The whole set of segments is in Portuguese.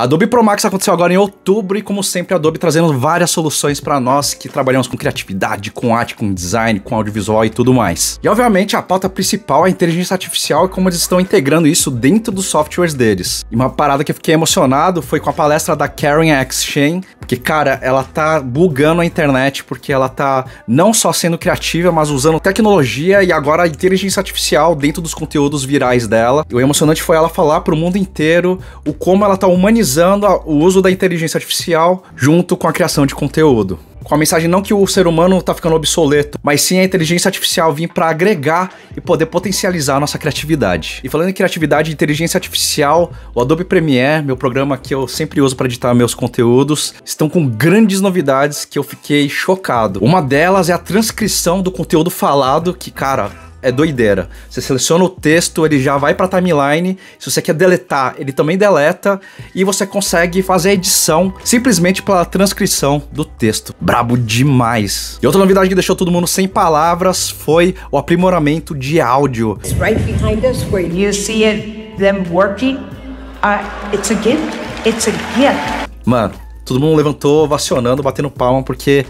Adobe Pro Max aconteceu agora em outubro e, como sempre, a Adobe trazendo várias soluções para nós que trabalhamos com criatividade, com arte, com design, com audiovisual e tudo mais. E, obviamente, a pauta principal é a inteligência artificial e como eles estão integrando isso dentro dos softwares deles. E uma parada que eu fiquei emocionado foi com a palestra da Karen Exchange, porque, cara, ela tá bugando a internet porque ela tá não só sendo criativa, mas usando tecnologia e agora a inteligência artificial dentro dos conteúdos virais dela. E o emocionante foi ela falar para o mundo inteiro o como ela tá humanizando utilizando o uso da inteligência artificial junto com a criação de conteúdo. Com a mensagem não que o ser humano está ficando obsoleto, mas sim a inteligência artificial vir para agregar e poder potencializar a nossa criatividade. E falando em criatividade e inteligência artificial, o Adobe Premiere, meu programa que eu sempre uso para editar meus conteúdos, estão com grandes novidades que eu fiquei chocado. Uma delas é a transcrição do conteúdo falado, que cara, é doideira. Você seleciona o texto, ele já vai para timeline. Se você quer deletar, ele também deleta e você consegue fazer a edição simplesmente pela transcrição do texto. Brabo demais. E outra novidade que deixou todo mundo sem palavras foi o aprimoramento de áudio. It's right behind us where you see it, them working. Uh, it's a gift. It's a gift. Mano, todo mundo levantou, vacionando, batendo palma porque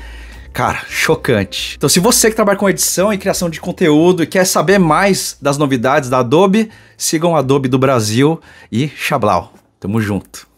Cara, chocante. Então, se você que trabalha com edição e criação de conteúdo e quer saber mais das novidades da Adobe, sigam o Adobe do Brasil e Xablau. Tamo junto.